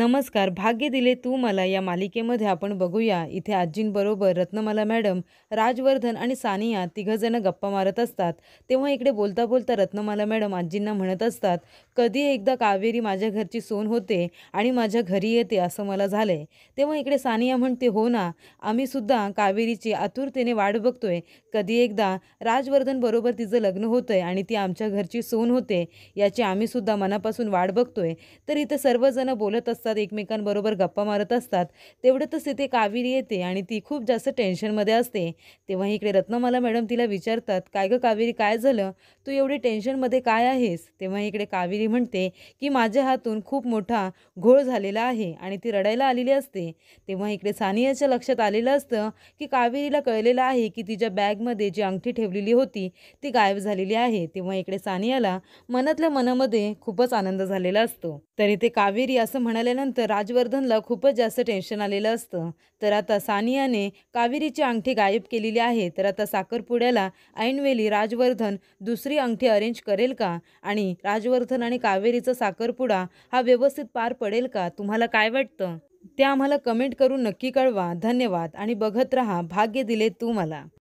नमस्कार भाग्य दिले तू मला या मालिकेमध्ये आपण बघूया इथे आजींबरोबर रत्नमाला मॅडम राजवर्धन आणि सानिया तिघंजणं गप्पा मारत असतात तेव्हा इकडे बोलता बोलता रत्नमाला मॅडम आजींना म्हणत असतात कधी एकदा कावेरी माझ्या घरची सोन होते आणि माझ्या घरी येते असं मला झालं आहे तेव्हा इकडे सानिया म्हणते हो ना आम्हीसुद्धा कावेरीची आतुरतेने वाट बघतोय कधी एकदा राजवर्धनबरोबर तिचं लग्न होतं आहे आणि ती आमच्या घरची सोन होते याची आम्हीसुद्धा मनापासून वाट बघतोय तर इथं सर्वजणं बोलत असतात असतात एकमेकांबरोबर गप्पा मारत असतात तेवढंच तिथे कावेरी येते आणि ती खूप जास्त टेन्शनमध्ये असते तेव्हा इकडे रत्नमाला मॅडम तिला विचारतात काय गं कावेरी काय झालं तू एवढी टेन्शनमध्ये काय आहेस तेव्हा इकडे कावेरी म्हणते की माझ्या हातून खूप मोठा घोळ झालेला आहे आणि ती रडायला आलेली असते तेव्हा इकडे सानियाच्या लक्षात आलेलं असतं की कावेरीला कळलेलं आहे की तिच्या बॅगमध्ये जी अंगठी ठेवलेली होती ती गायब झालेली आहे तेव्हा इकडे सानियाला मनातल्या मनामध्ये खूपच आनंद झालेला असतो तरी ते कावेरी असं म्हणाल्या नंतर राजवर्धनला खूपच जास्त टेन्शन आलेलं असतं तर आता सानियाने कावेरीची अंगठी गायब केलेली आहे तर आता साखरपुड्याला ऐनवेली राजवर्धन दुसरी अंगठी अरेंज करेल का आणि राजवर्धन आणि कावेरीचा साखरपुडा हा व्यवस्थित पार पडेल का तुम्हाला काय वाटतं ते आम्हाला कमेंट करून नक्की कळवा धन्यवाद आणि बघत रहा भाग्य दिले तू मला